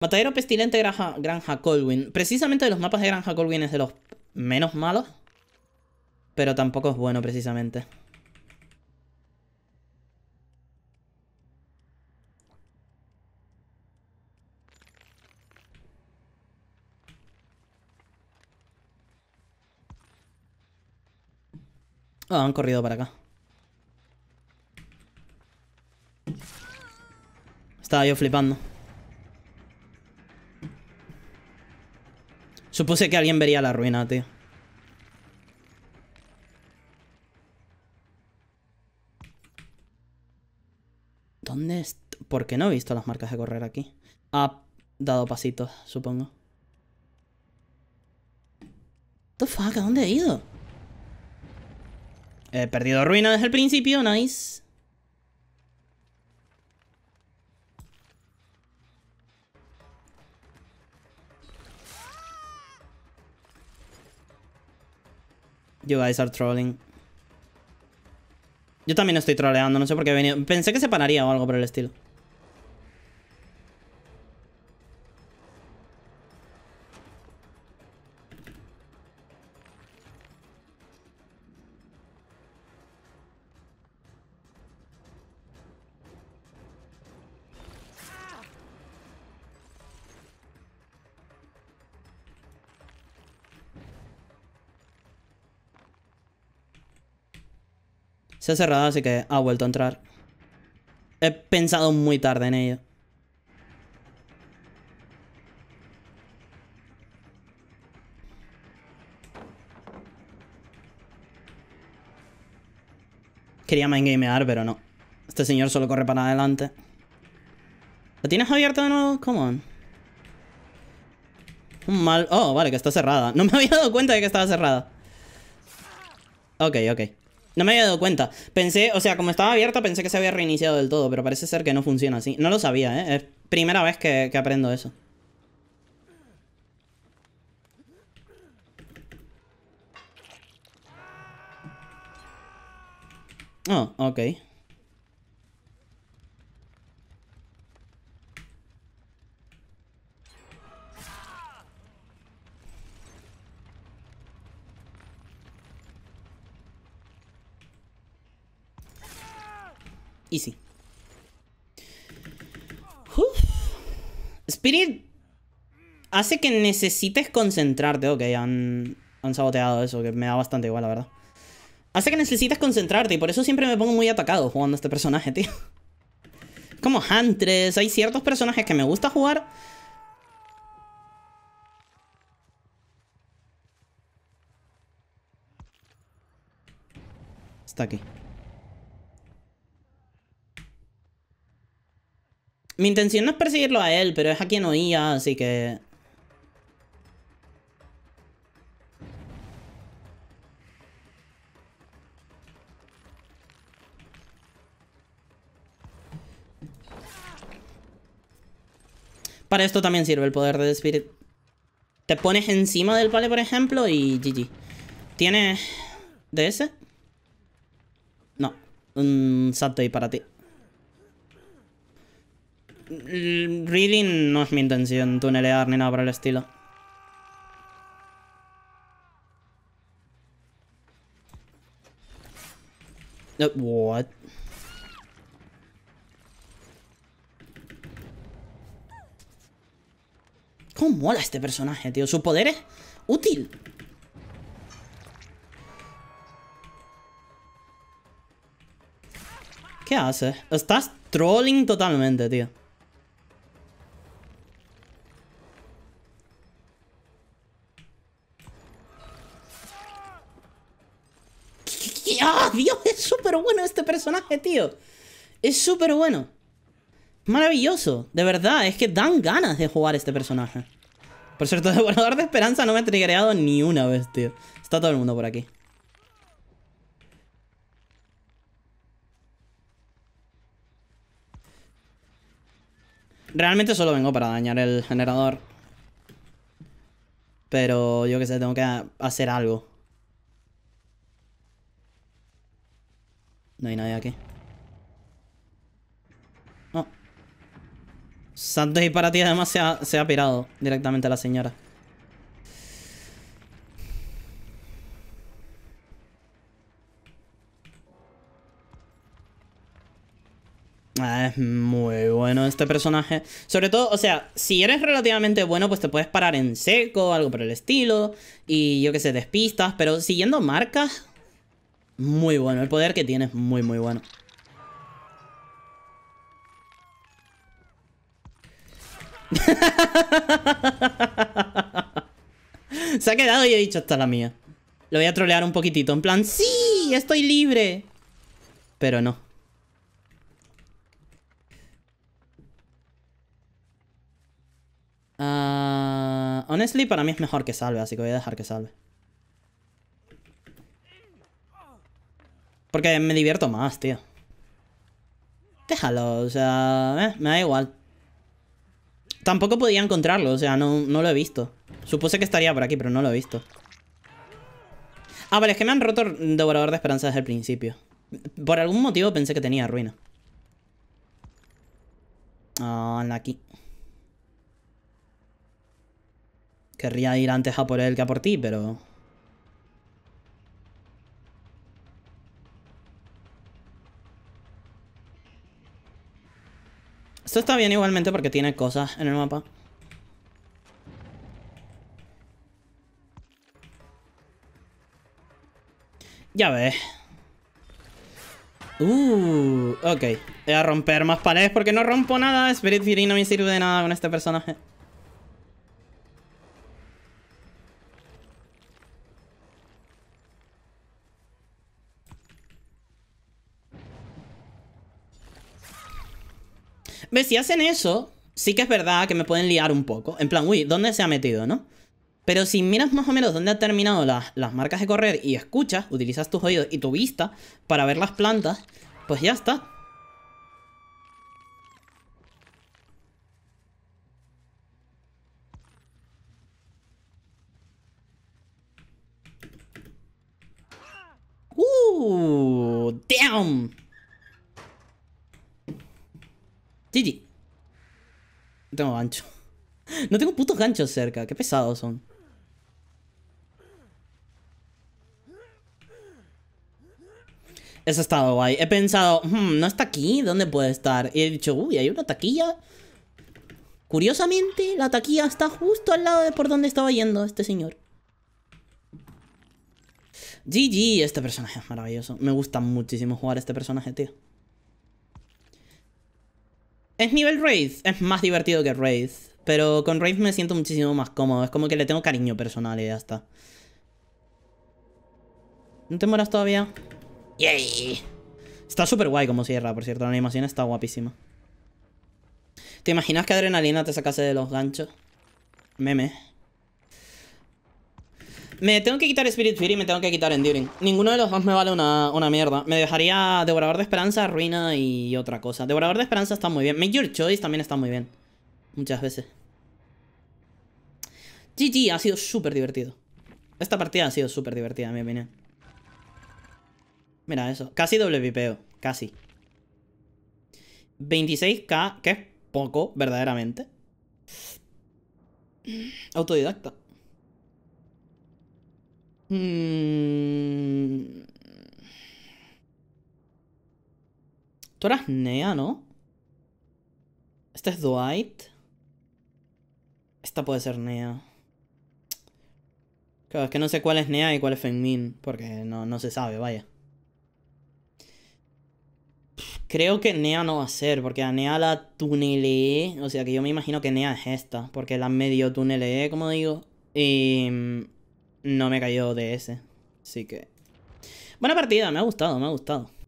Matadero pestilente granja, granja, Colwyn. Precisamente de los mapas de Granja Colwyn es de los menos malos. Pero tampoco es bueno precisamente. Ah, han corrido para acá. Estaba yo flipando. Supuse que alguien vería la ruina, tío. ¿Dónde es...? ¿Por qué no he visto las marcas de correr aquí? Ha dado pasitos, supongo. dónde he ido? He perdido ruina desde el principio, nice. You guys are trolling. Yo también estoy troleando, no sé por qué he venido. Pensé que se pararía o algo por el estilo. Se ha cerrado, así que ha vuelto a entrar. He pensado muy tarde en ello. Quería maingamear, pero no. Este señor solo corre para adelante. ¿Lo tienes abierto de nuevo? Come on. Un mal... Oh, vale, que está cerrada. No me había dado cuenta de que estaba cerrada. Ok, ok. No me había dado cuenta. Pensé, o sea, como estaba abierta, pensé que se había reiniciado del todo, pero parece ser que no funciona así. No lo sabía, ¿eh? Es primera vez que, aprendo eso. Oh, ok. Spirit hace que necesites concentrarte. Ok, han, saboteado eso, que me da bastante igual, la verdad. Hace que necesites concentrarte y por eso siempre me pongo muy atacado jugando a este personaje, tío. Como Huntress, hay ciertos personajes que me gusta jugar. Está aquí. Mi intención no es perseguirlo a él, pero es a quien oía, así que... Para esto también sirve el poder de Spirit. Te pones encima del pale, por ejemplo, y GG. ¿Tienes ese? No. Un ahí para ti. Reading no es mi intención tunelear ni nada por el estilo. Eh, what? ¿Cómo mola este personaje, tío? ¿Su poder es útil? ¿Qué hace? Estás trolling totalmente, tío. ¡Ah, Dios! Es súper bueno este personaje, tío. Es súper bueno. Maravilloso. De verdad, es que dan ganas de jugar este personaje. Por cierto, Devorador de Esperanza no me he triggereado ni una vez, tío. Está todo el mundo por aquí. Realmente solo vengo para dañar el generador. Pero yo que sé, tengo que hacer algo. No hay nadie aquí. No. Santos y para ti además se ha, pirado directamente a la señora. Ah, es muy bueno este personaje. Sobre todo, o sea, si eres relativamente bueno, pues te puedes parar en seco, algo por el estilo. Y yo que sé, despistas. Pero siguiendo marcas, muy bueno, el poder que tiene es muy, muy bueno. Se ha quedado y he dicho, hasta la mía. Lo voy a trolear un poquitito, en plan, ¡Sí! ¡Estoy libre! Pero no. Ah, honestly, para mí es mejor que salve, así que voy a dejar que salve. Porque me divierto más, tío. Déjalo, o sea, eh, me da igual. Tampoco podía encontrarlo, o sea, no, no lo he visto. Supuse que estaría por aquí, pero no lo he visto. Ah, vale, es que me han roto Devorador de Esperanza desde el principio. Por algún motivo pensé que tenía ruina. Ah, aquí. Querría ir antes a por él que a por ti, pero... Esto está bien igualmente porque tiene cosas en el mapa. Ya ves. Uh, ok. Voy a romper más paredes porque no rompo nada. Spirit Fury no me sirve de nada con este personaje. Ve, si hacen eso, sí que es verdad que me pueden liar un poco. En plan, uy, ¿dónde se ha metido, no? Pero si miras más o menos dónde ha terminado las, las marcas de correr y escuchas, utilizas tus oídos y tu vista para ver las plantas, pues ya está. ¡Uh! ¡Damn! GG. No tengo gancho. No tengo putos ganchos cerca. Qué pesados son. Eso ha estado guay. He pensado, hmm, no está aquí, ¿dónde puede estar? Y he dicho, uy, hay una taquilla. Curiosamente, la taquilla está justo al lado de por donde estaba yendo este señor. GG, este personaje es maravilloso. Me gusta muchísimo jugar este personaje, tío. Es nivel Wraith, es más divertido que Wraith. Pero con Wraith me siento muchísimo más cómodo. Es como que le tengo cariño personal y ya está. ¿No te mueras todavía? ¡Yay! Está súper guay como cierra, por cierto. La animación está guapísima. ¿Te imaginas que adrenalina te sacase de los ganchos? Meme. Me tengo que quitar Spirit Fury y me tengo que quitar Enduring. Ninguno de los dos me vale una, una mierda. Me dejaría Devorador de Esperanza, Ruina y otra cosa. Devorador de Esperanza está muy bien. Major Choice también está muy bien. Muchas veces. GG, ha sido súper divertido. Esta partida ha sido súper divertida, en mi opinión. Mira eso. Casi doble pipeo. Casi. 26k, que es poco, verdaderamente. Autodidacta. Hmm. Tú eras Nea, ¿no? Esta es Dwight. Esta puede ser Nea. Claro, es que no sé cuál es Nea y cuál es Fengmin. Porque no, se sabe, vaya. Creo que Nea no va a ser, porque a Nea la tunelé O sea que yo me imagino que Nea es esta, porque la medio tunelé, como digo. Y mm, no me cayó de ese. Así que... Buena partida, me ha gustado, me ha gustado.